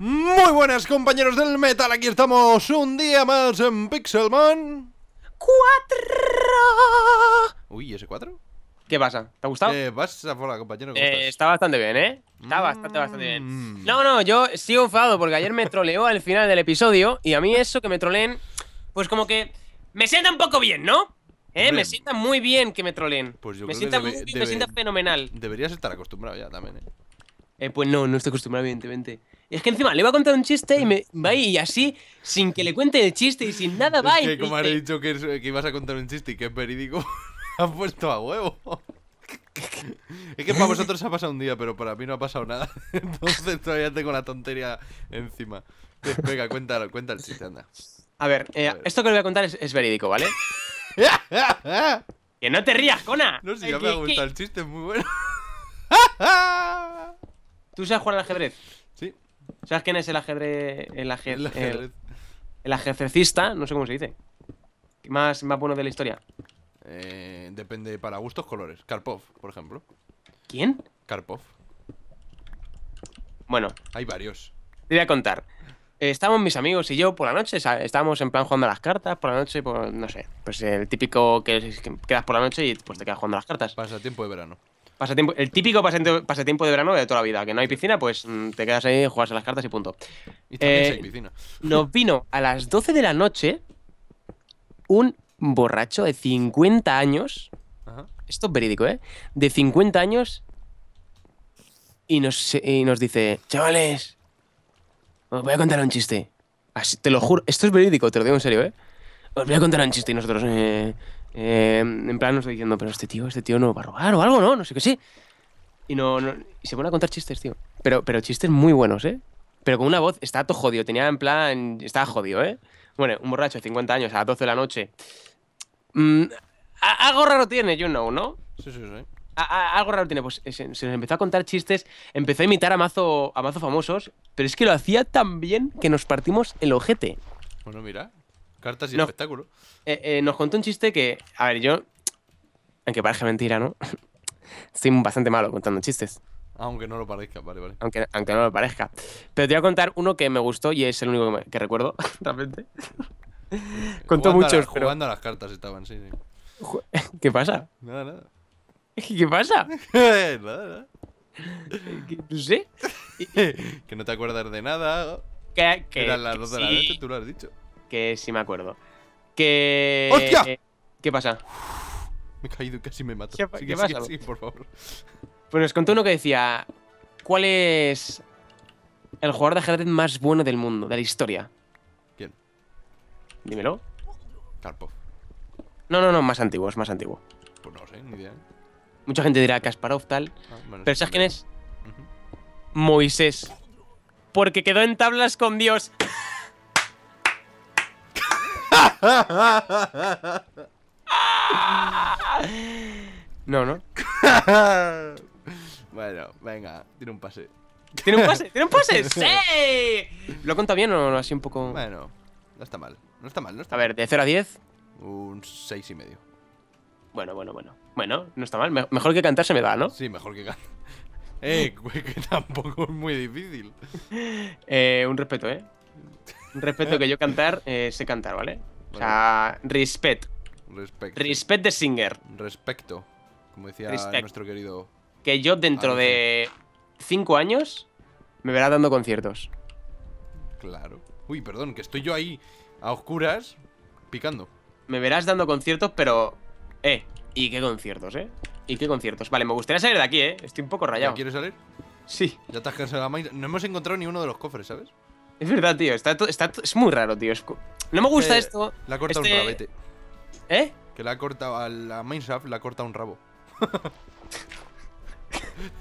Muy buenas compañeros del metal, aquí estamos un día más en Pixelmon 4 Uy, ¿ese 4? ¿Qué pasa? ¿Te ha gustado? ¿Qué pasa, hola compañero? Eh, está bastante bien, ¿eh? Está mm. bastante, bastante bien mm. No, no, yo sigo enfadado porque ayer me troleó al final del episodio Y a mí eso que me troleen, pues como que me sienta un poco bien, ¿no? Eh, me sienta muy bien que me troleen pues yo me, creo sienta que me sienta fenomenal Deberías estar acostumbrado ya también, eh, eh pues no, no estoy acostumbrado evidentemente y es que encima le va a contar un chiste y me mm. va y así, sin que le cuente el chiste y sin nada, va. Es que como has dicho que, ibas a contar un chiste y que es verídico, han puesto a huevo. es que para vosotros ha pasado un día, pero para mí no ha pasado nada. Entonces todavía tengo la tontería encima. Pues venga, cuenta, el chiste, anda. Eh, a ver, esto que le voy a contar es, verídico, ¿vale? que no te rías, Cona. No si me ha gustado el chiste, es muy bueno. ¿Tú sabes jugar al ajedrez? ¿Sabes quién es el ajedrez? El, el, ajedrecista, no sé cómo se dice. Más, más bueno de la historia. Eh, depende para gustos colores. Karpov, por ejemplo. ¿Quién? Karpov. Bueno. Hay varios. Te voy a contar. Eh, estábamos mis amigos y yo por la noche, estábamos en plan jugando a las cartas, por la noche, por, pues, no sé, pues el típico que, quedas por la noche y pues te quedas jugando a las cartas. Pasa tiempo de verano el típico pasatiempo, de verano de toda la vida, que no hay piscina, pues mm, te quedas ahí, juegas a las cartas y punto. Eh, nos vino a las 12 de la noche un borracho de 50 años. Esto es verídico, ¿eh? De 50 años. Y nos, nos dice, chavales, os voy a contar un chiste. te lo juro, esto es verídico, te lo digo en serio, ¿eh? Os voy a contar un chiste y nosotros... Eh, Em, en plan, no estoy diciendo, pero este tío, este tío no va a robar o algo, ¿no? No sé qué sí. Y no, y se pone a contar chistes, tío. Pero, pero chistes muy buenos, ¿eh? Pero con una voz, está todo jodido. Tenía en plan, estaba jodido, ¿eh? Bueno, un borracho de 50 años a las 12 de la noche. Mm, algo raro tiene, you know, ¿no? Sí, sí, sí. algo raro tiene. Pues eh, se, nos empezó a contar chistes, empezó a imitar a mazo, a mazo famosos, pero es que lo hacía tan bien que nos partimos el ojete. Bueno, mira, Cartas y espectáculo. Eh, eh, nos contó un chiste que, a ver, yo, aunque parezca mentira, ¿no? Estoy bastante malo contando chistes. Aunque no lo parezca, vale, vale. Aunque, aunque no lo parezca. Pero te voy a contar uno que me gustó y es el único que, recuerdo, realmente. Contó muchos, pero... jugando a las cartas estaban, sí, sí. ¿Qué pasa? Nada, nada. ¿Qué pasa? nada, nada. No sé. que no te acuerdas de nada. Que, que, Eran las dos de la noche, tú lo has dicho que si me acuerdo. Que... ¡Hostia! ¿Qué pasa? Me he caído y casi me mato. ¿Qué, ¿qué pasa? Sí, por favor. Pues nos contó uno que decía, ¿cuál es el jugador de ajedrez más bueno del mundo, de la historia? ¿Quién? Dímelo. Karpov. No, no, no, más antiguo, es más antiguo. Pues no sé, ni idea. Mucha gente dirá Kasparov, tal. Ah, pero ¿sabes quién es? Moisés. Porque quedó en tablas con Dios. No, ¿no? bueno, venga, tiene un pase. ¿Tiene un pase? ¿Tiene un pase? ¡Sí! ¿Lo conta bien o así un poco...? Bueno, no está mal. No está mal, no está A ver, de 0 a 10. Un 6 y medio. Bueno, bueno, bueno. Bueno, no está mal. mejor que cantar se me da, ¿no? Sí, mejor que cantar Eh, que tampoco es muy difícil. Eh, un respeto, ¿eh? Un respeto que yo cantar, eh, sé cantar, ¿vale? O sea, respect. Respect. de Singer. Respecto. Como decía nuestro querido. Que yo dentro de Cinco años me verás dando conciertos. Claro. Uy, perdón, que estoy yo ahí a oscuras picando. Me verás dando conciertos, pero. Eh, ¿y qué conciertos, eh? ¿Y qué conciertos? Vale, me gustaría salir de aquí, eh. Estoy un poco rayado. ¿Quieres salir? Sí. Ya la No hemos encontrado ni uno de los cofres, ¿sabes? Es verdad, tío. Está, está, es muy raro, tío. no me gusta esto. La corta un este rabete. ¿Eh? Que la corta... a la Mineshaft, la corta un rabo.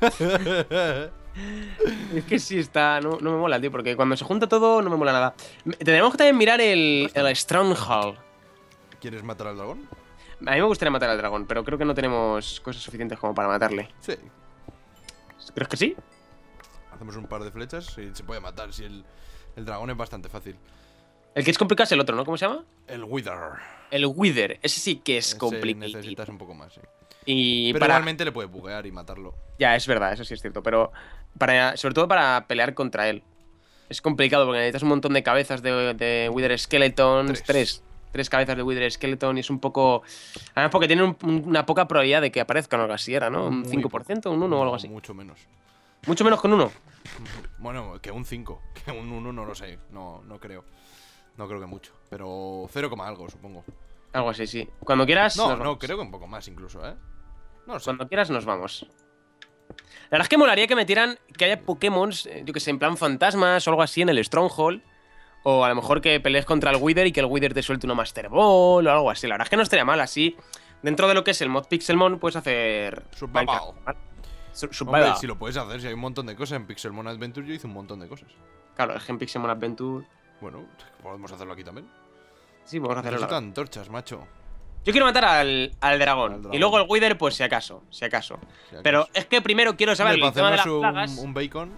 es que sí está. No, no, me mola, tío, porque cuando se junta todo no me mola nada. Tenemos que también mirar el, el Stronghold. ¿Quieres matar al dragón? A mí me gustaría matar al dragón, pero creo que no tenemos cosas suficientes como para matarle. Sí. ¿Crees que sí? Hacemos un par de flechas y se puede matar si el. El dragón es bastante fácil. El que es complicado es el otro, ¿no? ¿Cómo se llama? El Wither. El Wither, ese sí que es complicado. Necesitas un poco más, sí. Y pero realmente le puede buguear y matarlo. Ya, es verdad, eso sí es cierto. Pero para, sobre todo para pelear contra él. Es complicado porque necesitas un montón de cabezas de, Wither Skeleton Tres. tres. cabezas de Wither Skeleton y es un poco. Además, porque tienen una poca probabilidad de que aparezcan o algo así, era, ¿no? Un 5%, un 1 o algo así. Mucho menos. Mucho menos con uno. Bueno, que un 5. Que un 1 no lo sé. No, no creo. No creo que mucho. Pero 0, algo, supongo. Algo así, sí. Cuando quieras. No, no, creo que un poco más incluso, ¿eh? No lo sé. Cuando quieras nos vamos. La verdad es que molaría que metieran que haya Pokémon, eh, yo que sé, en plan fantasmas o algo así en el Stronghold. O a lo mejor que pelees contra el Wither y que el Wither te suelte una Master Ball o algo así. La verdad es que no estaría mal así. Dentro de lo que es el mod Pixelmon, puedes hacer. Minecraft, si lo puedes hacer, si hay un montón de cosas. En Pixelmon Adventure yo hice un montón de cosas. Claro, es que en Pixelmon Adventure. Bueno, podemos hacerlo aquí también. Sí, podemos hacerlo. Necesitan antorchas, macho. Yo quiero matar al, dragón, Y luego el Wither, pues si acaso, si acaso. Pero es que primero quiero saber un, bacon.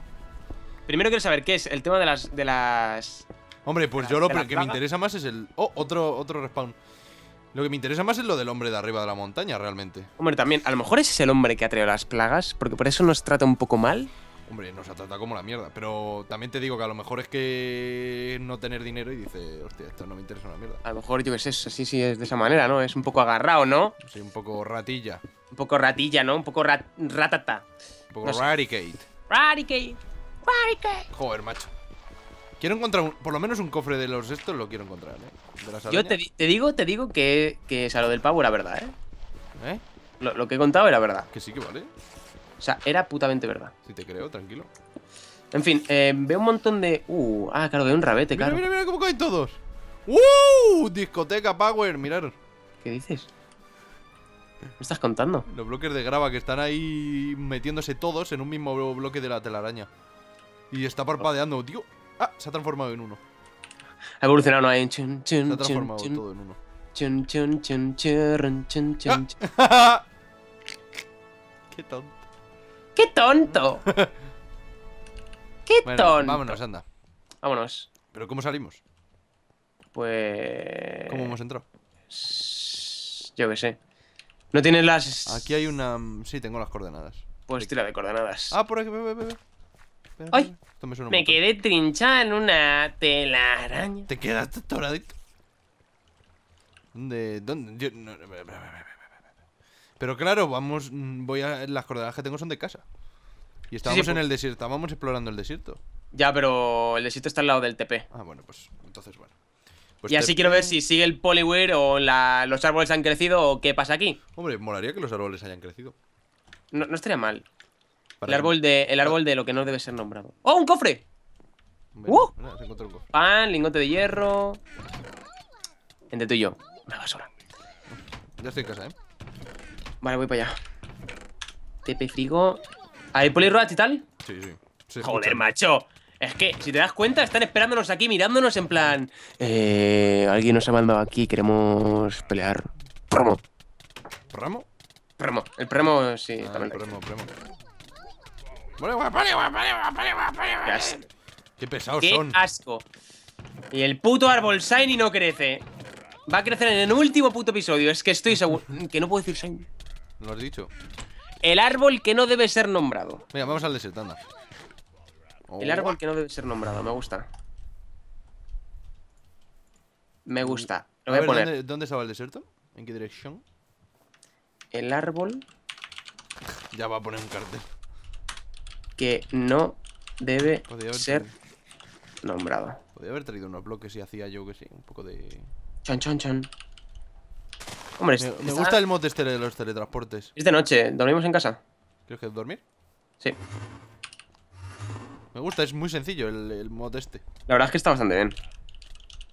Primero quiero saber qué es el tema de las. de las. Hombre, pues yo lo que me interesa más es el. Oh, otro, otro respawn. Lo que me interesa más es lo del hombre de arriba de la montaña, realmente. Hombre, también, a lo mejor ese es el hombre que ha traído las plagas, porque por eso nos trata un poco mal. Hombre, nos ha tratado como la mierda, pero también te digo que a lo mejor es que no tener dinero y dice, hostia, esto no me interesa una mierda. A lo mejor yo es eso, sí, sí, es de esa manera, ¿no? Es un poco agarrado, ¿no? Sí, un poco ratilla. Un poco ratilla, ¿no? Un poco ratata. Un poco Joder, macho. Quiero encontrar por lo menos un cofre de los estos, lo quiero encontrar, ¿eh? Yo te, digo, te digo que, que o lo del pavo era verdad, ¿eh? ¿Eh? Lo, que he contado era verdad. Que sí que vale. O sea, era putamente verdad. Si te creo, tranquilo. En fin, eh, veo un montón de... Uh, ah, claro, veo un rabete, mira, claro. Mira, mira, cómo caen todos. ¡Uh! Discoteca Power, mirar. ¿Qué dices? ¿Me estás contando? Los bloques de grava que están ahí metiéndose todos en un mismo bloque de la telaraña. Y está parpadeando, tío. Ah, se ha transformado en uno. Ha evolucionado, ¿no? Ahí. se ha transformado todo en uno. Ah. Qué tonto. Qué tonto. Qué tonto. Vámonos, anda. Vámonos. ¿Pero cómo salimos? Pues... ¿Cómo hemos entrado? Yo qué sé. No tienes las... Aquí hay una... Mm, sí, tengo las coordenadas. Pues tira de coordenadas. Ah, por aquí, ve, ve, ve me quedé trinchada en una telaraña. ¿Te quedaste atoradito? ¿Dónde? ¿Dónde? pero claro, vamos. Voy a. Las coordenadas que tengo son de casa. Y estábamos en el desierto, estábamos explorando el desierto. Ya, pero el desierto está al lado del TP. Ah, bueno, pues entonces bueno. y así quiero ver si sigue el polyware o los árboles han crecido o qué pasa aquí. Hombre, molaría que los árboles hayan crecido. no estaría mal. El árbol, de, árbol de lo que no debe ser nombrado. ¡Oh, un cofre! ¡Uh! Pan, lingote de hierro. Entre tú y yo. Una basura. Ya estoy en casa, ¿eh? Vale, voy para allá. Tepe frigo. ¿Hay polirroach y tal? Sí, sí. Joder, macho. Es que, si te das cuenta, están esperándonos aquí, mirándonos en plan. Eh, alguien nos ha mandado aquí, queremos pelear. Promo. ¿Promo? Promo. El promo, sí. Ah, el Qué pesados son Qué asco. Y el puto árbol Shiny no crece. Va a crecer en el último puto episodio. Es que estoy seguro. Que no puedo decir Shiny. Lo has dicho. El árbol que no debe ser nombrado. Mira, vamos al desierto, anda. El árbol que no debe ser nombrado, me gusta. Me gusta. Lo voy a, poner. ¿dónde, ¿Dónde estaba el desierto? ¿En qué dirección? El árbol. Ya va a poner un cartel que no debe ser nombrado. Podría haber traído unos bloques y hacía yo que sí, un poco de... Chan, chan, chan. Hombre, me, gusta el mod este de los teletransportes. Es de noche, dormimos en casa. ¿Quieres que dormir? Sí. Me gusta, es muy sencillo el, mod este. La verdad es que está bastante bien.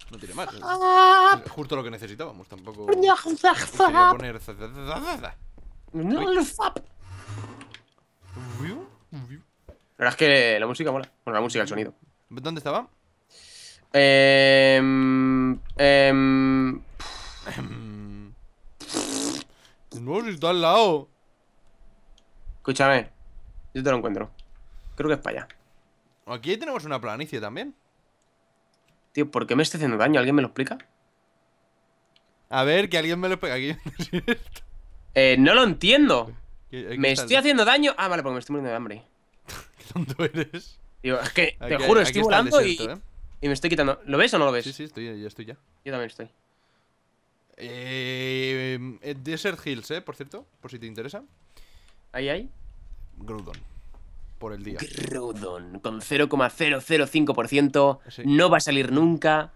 No tiene más. es ah. justo lo que necesitábamos, tampoco. poner. La verdad es que la música mola. Bueno, la música, el sonido. ¿Dónde estaba? Eh, eh, no, si está al lado. Escúchame. Yo te lo encuentro. Creo que es para allá. Aquí tenemos una planicie también. Tío, ¿por qué me está haciendo daño? ¿Alguien me lo explica? A ver, que alguien me lo explica. eh, no lo entiendo. me estoy haciendo daño. Ah, vale, porque me estoy muriendo de hambre. ¿Qué eres? es que, te juro, estoy volando ¿eh? y, me estoy quitando. ¿Lo ves o no lo ves? Sí, sí, estoy, ya estoy ya. Yo también estoy. Eh, eh Desert Hills, ¿eh? Por cierto, por si te interesa. Ahí hay. Grudon. Por el día. Grudon, con 0,005%. No va a salir nunca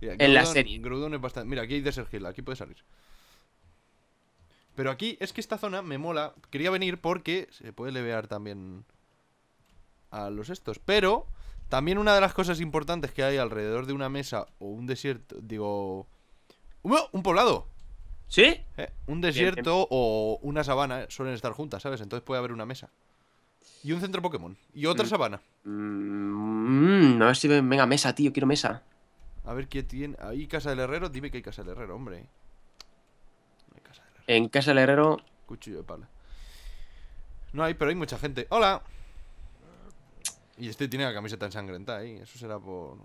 en la serie. Grudon es bastante. Mira, aquí hay Desert Hill, aquí puede salir. Pero aquí es que esta zona me mola. Quería venir porque se puede levear también a los estos. Pero también una de las cosas importantes que hay alrededor de una mesa o un desierto, digo... Un poblado. ¿Sí? Eh, un desierto o una sabana eh, suelen estar juntas, ¿sabes? Entonces puede haber una mesa. Y un centro Pokémon. Y otra mm. sabana. no mm, mm, a ver si venga mesa, tío. Quiero mesa. A ver qué tiene. Ahí casa del herrero. Dime que hay casa del herrero, hombre. hay En casa del herrero. Cuchillo de pala. No hay, pero hay mucha gente. ¡Hola! Y este tiene la camisa tan sangrenta ahí, eso será por...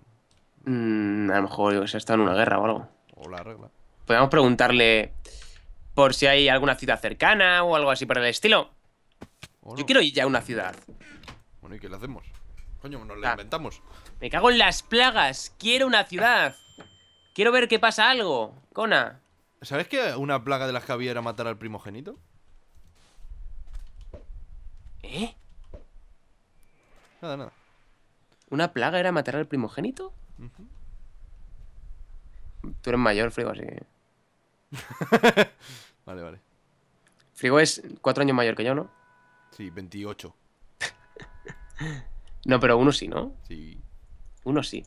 Mm, a lo mejor se está en una guerra o algo. O la regla. Podemos preguntarle por si hay alguna ciudad cercana o algo así por el estilo. Yo quiero ir ya a una ciudad. Bueno, ¿y qué le hacemos? Coño, nos la ah. inventamos. Me cago en las plagas. Quiero una ciudad. Quiero ver que pasa algo. Cona. ¿Sabes que una plaga de las que había era matar al primogénito? ¿Eh? Nada, nada. ¿Una plaga era matar al primogénito? Tú eres mayor, Frigo, así que. vale, vale. Frigo es cuatro años mayor que yo, ¿no? Sí, 28. no, pero uno sí, ¿no? Sí. Uno sí.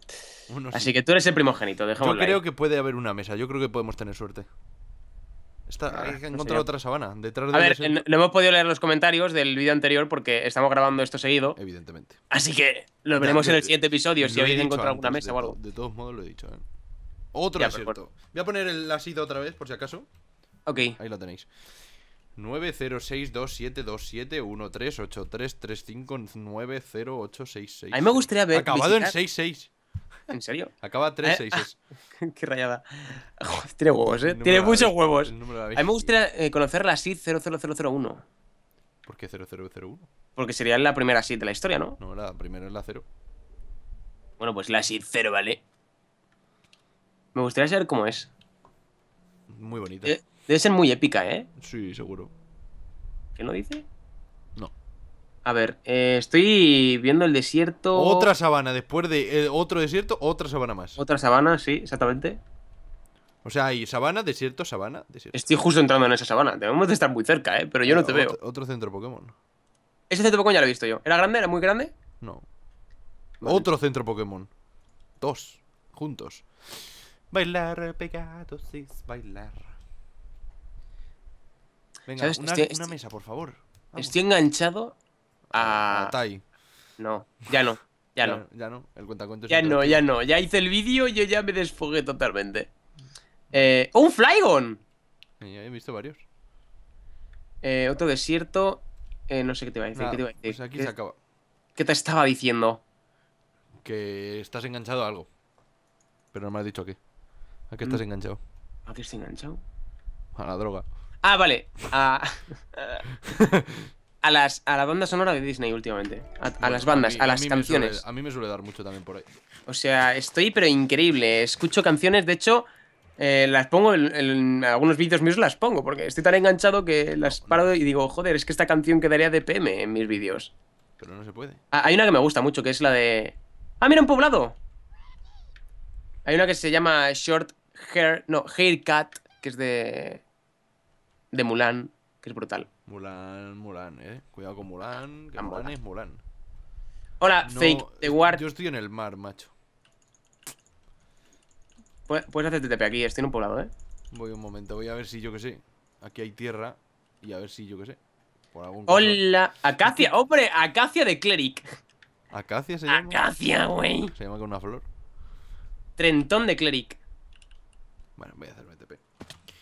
Así que tú eres el primogénito, ver. Yo creo que puede haber una mesa, yo creo que podemos tener suerte hay ah, que encontrar otra sabana. a ver, no, hemos podido leer los comentarios del vídeo anterior porque estamos grabando esto seguido. Evidentemente. Así que lo veremos en el siguiente episodio, si habéis encontrado alguna mesa o algo. De todos modos lo he dicho. ¿eh? Otro pues, Voy a poner el, la otra vez, por si acaso. Ok. Ahí lo tenéis. 906272713833590866 A mí me gustaría ver. Acabado en 66. ¿En serio? Acaba 3 6 eh, ah, Qué rayada. tiene huevos, ¿eh? Tiene muchos huevos. A mí me gustaría conocer la SID 00001. ¿Por qué 0001? Porque sería la primera SID de la historia, ¿no? No, la primera es la 0. Bueno, pues la SID 0, ¿vale? Me gustaría saber cómo es. Muy bonita. Eh, debe ser muy épica, ¿eh? Sí, seguro. ¿Qué no dice? A ver, eh, estoy viendo el desierto. Otra sabana, después de eh, otro desierto, otra sabana más. Otra sabana, sí, exactamente. O sea, hay sabana, desierto, sabana, desierto. Estoy justo entrando en esa sabana. Debemos de estar muy cerca, ¿eh? Pero yo no te veo. Otro centro Pokémon. Ese centro Pokémon ya lo he visto yo. ¿Era grande? ¿Era muy grande? No. Otro centro Pokémon. Dos. Juntos. Bailar pegados es bailar. Venga, una, una mesa, por favor. Estoy enganchado a... Ah, ah, no, ya no. Ya, no. Ya no, el Ya no, ya no. Ya hice el vídeo y yo ya me desfogué totalmente. Eh, ¡Un Flygon! he visto varios. Eh, otro desierto. Eh, no sé qué te iba a decir. ¿Qué te pues aquí se acaba. ¿Qué te estaba diciendo? Que estás enganchado a algo. Pero no me has dicho aquí ¿A qué estás mm. enganchado? ¿A qué estás enganchado? A la droga. Ah, vale. Ah. a, las, a la banda sonora de Disney últimamente. A, las bandas, a, las canciones. a mí me suele dar mucho también por ahí. O sea, estoy pero increíble. Escucho canciones, de hecho, eh, las pongo en, algunos vídeos míos, las pongo, porque estoy tan enganchado que las paro y digo, joder, es que esta canción quedaría de PM en mis vídeos. Pero no se puede. hay una que me gusta mucho, que es la de... Ah, mira, un poblado. Hay una que se llama Short Hair... No, Haircut, que es de... De Mulan, que es brutal. Mulan, Mulan, eh. Cuidado con Mulan, que Mulan, es Mulan. Hola, fake, te guard. Yo estoy en el mar, macho. Puedes, hacer TTP aquí, estoy en un poblado, eh. Voy un momento, voy a ver si yo que sé. Aquí hay tierra y a ver si yo que sé. Por algún Hola, Acacia, hombre, Acacia de Cleric. ¿Acacia se llama? Acacia, güey. Se llama con una flor. Trentón de Cleric. Bueno, voy a hacerme TP.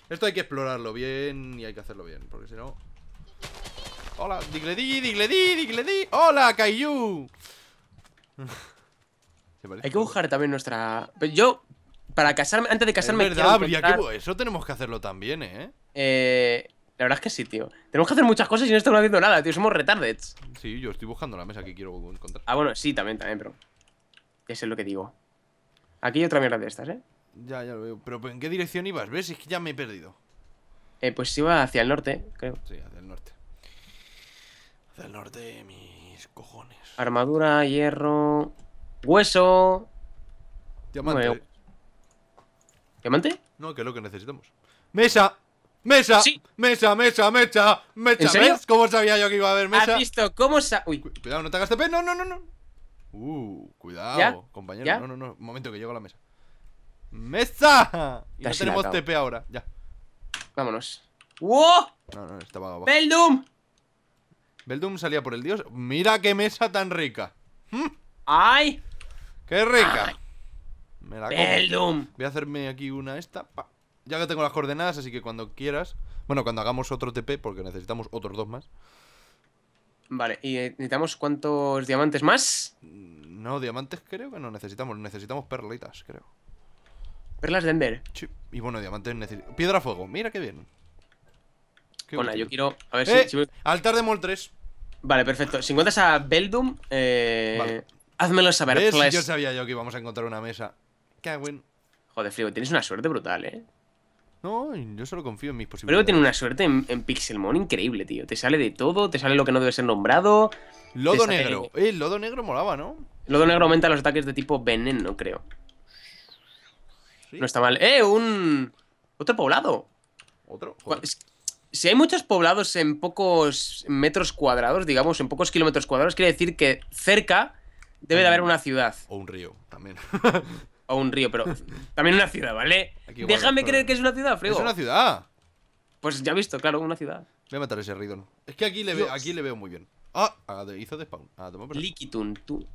Esto hay que explorarlo bien y hay que hacerlo bien, porque si no, Hola, digle digle di, di, digle di. Hola, Kaiju. Hay que buscar también nuestra. Yo, para casarme, antes de casarme. Es verdad, habría que... Eso tenemos que hacerlo también, ¿eh? ¿eh? La verdad es que sí, tío. Tenemos que hacer muchas cosas y no estamos haciendo nada, tío. Somos retarded. Sí, yo estoy buscando la mesa que quiero encontrar. Ah, bueno, sí, también, también, pero. Eso es lo que digo. Aquí hay otra mierda de estas, ¿eh? Ya, ya lo veo. Pero ¿en qué dirección ibas? ¿Ves? Es que ya me he perdido. Eh, pues iba hacia el norte, creo. Sí, hacia el norte. Del norte mis cojones. Armadura, hierro. Hueso. Diamante. ¿Diamante? No, que es lo que necesitamos. ¡Mesa! ¡Mesa! Sí. ¡Mesa, mesa, mesa! mesa mesa ¿En serio? ¿Ves? ¿Cómo sabía yo que iba a haber mesa? ¿Has visto? ¿Cómo sa Uy. cuidado, no te hagas TP. No, no, no, no. Uh, cuidado, compañero. No, no, no. Un momento que llego a la mesa. ¡Mesa! Ya no tenemos TP ahora. Ya. Vámonos. ¡Wow! No, no, estaba ¡Beldum! Beldum salía por el dios. Mira qué mesa tan rica. ¿Mm? ¡Ay! ¡Qué rica! Beldum. Voy a hacerme aquí una esta. Ya que tengo las coordenadas, así que cuando quieras. Bueno, cuando hagamos otro TP, porque necesitamos otros dos más. Vale, ¿y eh, necesitamos cuántos diamantes más? No, diamantes creo que no necesitamos. Necesitamos perlitas, creo. ¿Perlas de Ender? Y bueno, diamantes necesitamos. Piedra fuego, mira qué bien. Hola, yo quiero. A ver si, eh, Altar de Mol 3. Vale, perfecto. Si encuentras a Beldum, eh... vale. házmelo saber. Yo sabía yo que íbamos a encontrar una mesa. Joder, Frigo, tienes una suerte brutal, eh. No, yo solo confío en mis posibilidades. Pero tiene una suerte en, Pixelmon increíble, tío. Te sale de todo, te sale lo que no debe ser nombrado. Lodo negro. El eh, lodo negro molaba, ¿no? Lodo negro aumenta los ataques de tipo veneno, creo. No está mal. ¡Eh! Un. Otro poblado. Otro. Joder si hay muchos poblados en pocos metros cuadrados, digamos, en pocos kilómetros cuadrados, quiere decir que cerca debe de haber una ciudad. O un río, también. o un río, pero también una ciudad, ¿vale? Déjame creer que es una ciudad, Frigo. Es una ciudad. Pues ya he visto, claro, una ciudad. Voy a matar ese Ridon. Es que aquí le, aquí le veo muy bien. Ah, ah hizo de spawn. Ah, likitun, tú.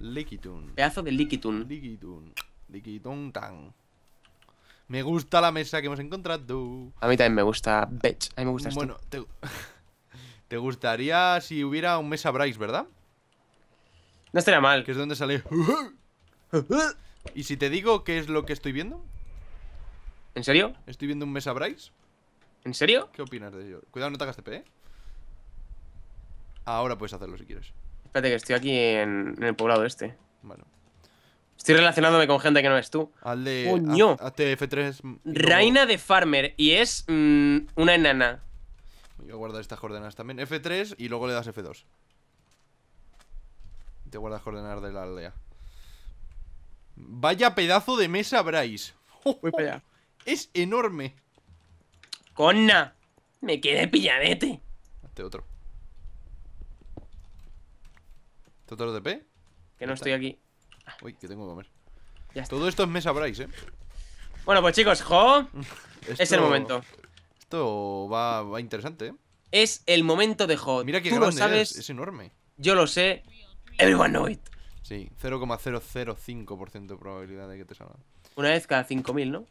Likitun. Pedazo de Likitun. Likitun. Likitun tan. Me gusta la mesa que hemos encontrado. A mí también me gusta Betch. A mí me gusta esto. Bueno, te... gustaría si hubiera un mesa Bryce, ¿verdad? No estaría mal. Que es donde sale. ¿Y si te digo qué es lo que estoy viendo? ¿En serio? Estoy viendo un mesa Bryce. ¿En serio? ¿Qué opinas de ello? Cuidado, no te hagas TP, ¿eh? Ahora puedes hacerlo si quieres. Espérate, que estoy aquí en, el poblado este. Vale. Estoy relacionándome con gente que no es tú. de... Coño. Hazte F3. Reina de Farmer. Y es mm, una enana. Voy a guardar estas coordenadas también. F3 y luego le das F2. Te guardas coordenadas de la aldea. Vaya pedazo de mesa, Bryce. Voy para allá. Es enorme. Conna. Me quedé pilladete. Hazte otro. ¿Te otro P? Que no estoy aquí. Ah. Uy, que tengo que comer. Todo esto es mesa Bryce, ¿eh? Bueno, pues chicos, jo. es el momento. Esto va, va, interesante, ¿eh? Es el momento de jo. Mira que Tú lo sabes. Es, enorme. Yo lo sé. Everyone know it. Sí, 0,005% de probabilidad de que te salga. Una vez cada 5.000, ¿no?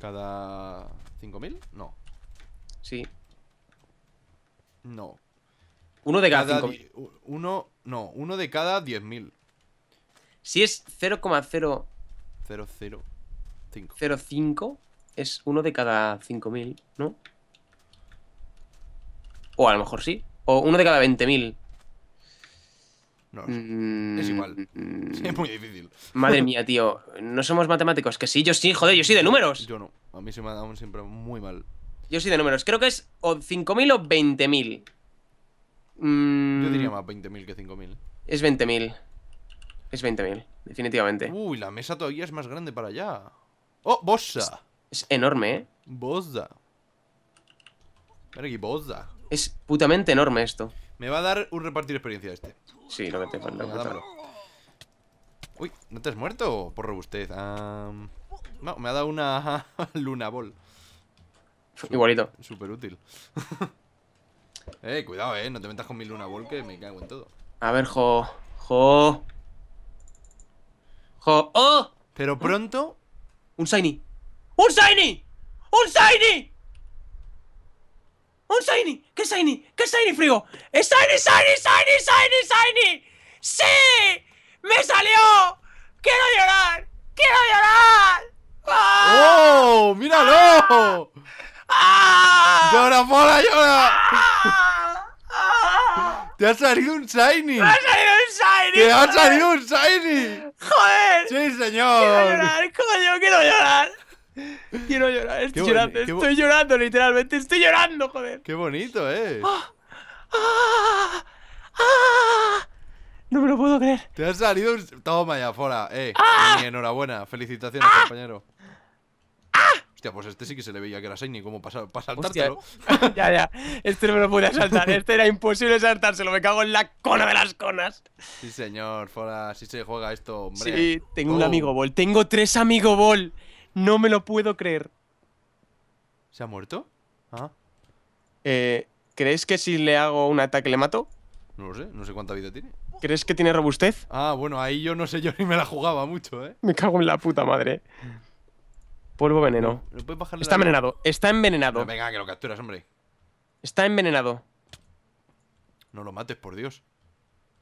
¿Cada 5.000? No. Sí. No. Uno de cada, cada 5.000. Uno, no, uno de cada 10.000. Si es 0,0005. 05 es uno de cada 5.000, ¿no? O a lo mejor sí. O uno de cada 20.000. No, mm, es igual. Mm. es muy difícil. Madre mía, tío. No somos matemáticos. Que sí, yo sí, joder, yo sí de números. Yo no. A mí se me ha dado siempre muy mal. Yo sí de números. Creo que es o 5.000 o 20.000. yo diría mm. más 20.000 que 5.000. Es 20.000. Es 20.000, definitivamente. Uy, la mesa todavía es más grande para allá. ¡Oh, Bossa! Es, enorme, ¿eh? Bossa. aquí, Bossa. Es putamente enorme esto. Me va a dar un repartir experiencia este. Sí, lo que te falta. Uy, ¿no te has muerto? Por robustez. no, me ha dado una Luna Ball. Igualito. Súper útil. eh, cuidado, eh. No te metas con mi Luna Ball que me cago en todo. A ver, jo. Jo. ¡Oh! Pero pronto. Un shiny. ¡Un shiny! ¡Un shiny! ¡Un shiny! ¿Qué shiny? ¿Qué shiny, frigo? ¡Es shiny, shiny, shiny, shiny, shiny! ¡Sí! ¡Me salió! ¡Quiero llorar! ¡Quiero llorar! ¡Ah! ¡Oh! ¡Míralo! ¡Ah! ¡Llora, mola, llora! ¡Ah! ¡Te ha salido un shiny! ¡Me ha salido ¡Que ha salido un Shiny! ¡Joder! ¡Sí, señor! ¡Quiero llorar, coño! ¡Quiero llorar! Quiero llorar, estoy llorando, estoy llorando literalmente, estoy llorando, joder. Qué bonito, eh. Ah, ¡Ah! ¡Ah! No me lo puedo creer. Te ha salido un... Toma ya, fuera. Eh, ah. enhorabuena. Felicitaciones, ah. compañero. ¡Ah! pues este sí que se le veía que era Shiny como para, para saltártelo. ya, ya. Este no me lo podía saltar. Este era imposible saltárselo. Me cago en la cola de las conas. Sí, señor. Fora, si se juega esto, hombre. Sí, tengo un oh. amigo ball. Tengo tres amigo ball. No me lo puedo creer. ¿Se ha muerto? Ah. Eh, ¿Crees que si le hago un ataque le mato? No lo sé, no sé cuánta vida tiene. ¿Crees que tiene robustez? Ah, bueno, ahí yo no sé, yo ni me la jugaba mucho, ¿eh? Me cago en la puta madre. Polvo veneno. está envenenado, está envenenado. venga, que lo capturas, hombre. Está envenenado. No lo mates, por Dios.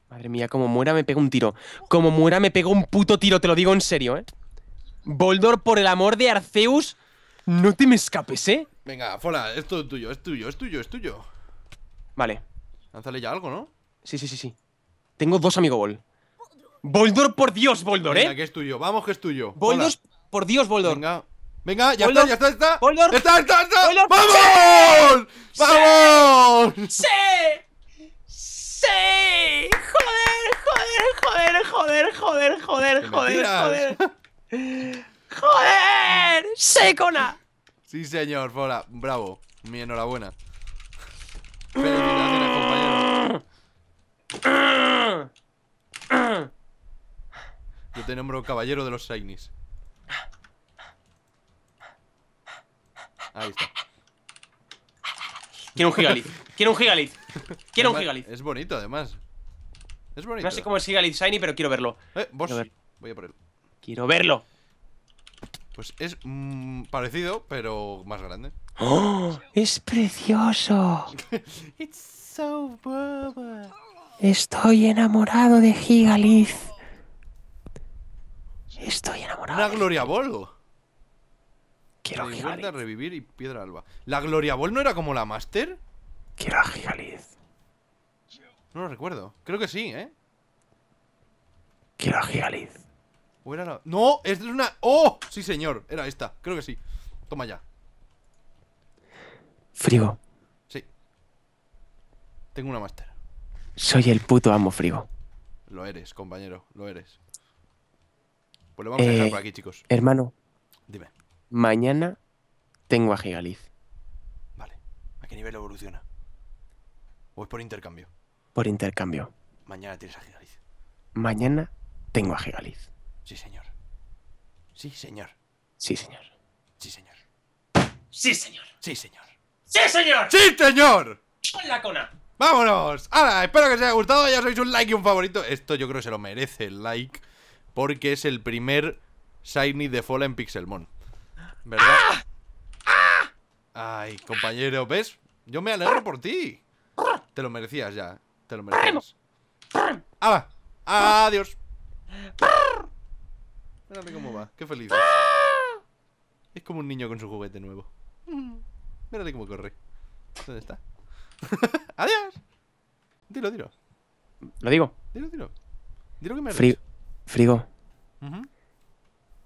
Madre mía, como muera me pega un tiro. Como muera me pego un puto tiro, te lo digo en serio, ¿eh? Boldor, por el amor de Arceus, no te me escapes, ¿eh? Venga, Fola, esto es tuyo, es tuyo, es tuyo, es tuyo. Vale. Lánzale ya algo, ¿no? Sí, sí, sí, sí. Tengo dos amigo Bol. Boldor, por Dios, Boldor, ¿eh? que es tuyo, vamos que es tuyo. Boldor, por Dios, Boldor. Venga. Venga, ya está, ya está, ya está. ¡Está, está, está! está. ¡Sí! ¡Sí! ¡Sí! ¡Joder, joder, joder, joder, joder, joder, joder! ¡Joder! ¡Secona! Sí, señor, Fora. Bravo. Mi enhorabuena. Felicidades, compañero. Yo te nombro caballero de los Shinies. Ahí está. Quiero un gigalith. Quiero un gigalith. Quiero un gigalith. Es bonito, además. Es bonito. No sé cómo es gigalith shiny, pero quiero verlo. Eh, vos. Voy a por él. Quiero verlo. Pues es mm, parecido, pero más grande. ¡Oh! ¡Es precioso! It's so bubble. Estoy enamorado de Gigalith. Estoy enamorado. Una Gloria Volgo. Quiero a revivir y ¿La Gloria Ball no era como la Master? Quiero a Gigalith. No lo recuerdo. Creo que sí, ¿eh? Quiero a Gigalith. ¿O era ¡No! ¡Es una... ¡Oh! Sí, señor. Era esta. Creo que sí. Toma ya. Frigo. Sí. Tengo una Master. Soy el puto amo Frigo. Lo eres, compañero. Lo eres. Pues lo vamos a eh, dejar por aquí, chicos. Hermano. Dime. Mañana tengo a Gigaliz. Vale. ¿A qué nivel evoluciona? ¿O es por intercambio? Por intercambio. Mañana tienes a Gigaliz. Mañana tengo a Gigaliz. Sí, señor. Sí, señor. Sí, señor. Sí, señor. Sí, señor. Sí, señor. ¡Sí, señor! ¡Sí, señor! ¡Con la cona! ¡Vámonos! Ahora, espero que os haya gustado. Ya sois un like y un favorito. Esto yo creo que se lo merece el like. Porque es el primer Shiny de Fola en Pixelmon. ¿Verdad? ¡Ah! ¡Ah! Ay, compañero, ¿ves? Yo me alegro por ti. Te lo merecías ya. Te lo merecías. Ah, ¡Adiós! Mírame cómo va. ¡Qué feliz! Es como un niño con su juguete nuevo. Mírate cómo corre. ¿Dónde está? ¡Adiós! Dilo, dilo. ¿Lo digo? Dilo, dilo. Dilo que me Fri Frigo.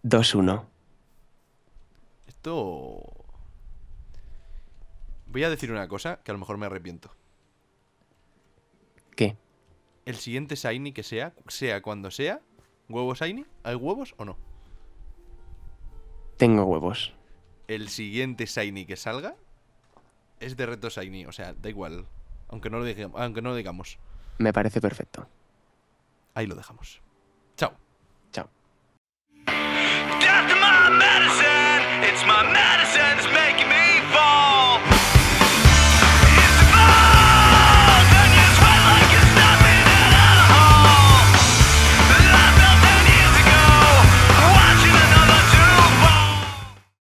Dos uno. 2-1. Voy a decir una cosa que a lo mejor me arrepiento. ¿Qué? El siguiente Shiny que sea, sea cuando sea, ¿Huevos Saini? ¿hay huevos o no? Tengo huevos. El siguiente Shiny que salga es de reto Shiny, o sea, da igual. Aunque no lo, digamos, aunque no digamos. Me parece perfecto. Ahí lo dejamos. Chao. Chao. medicine's making me fall.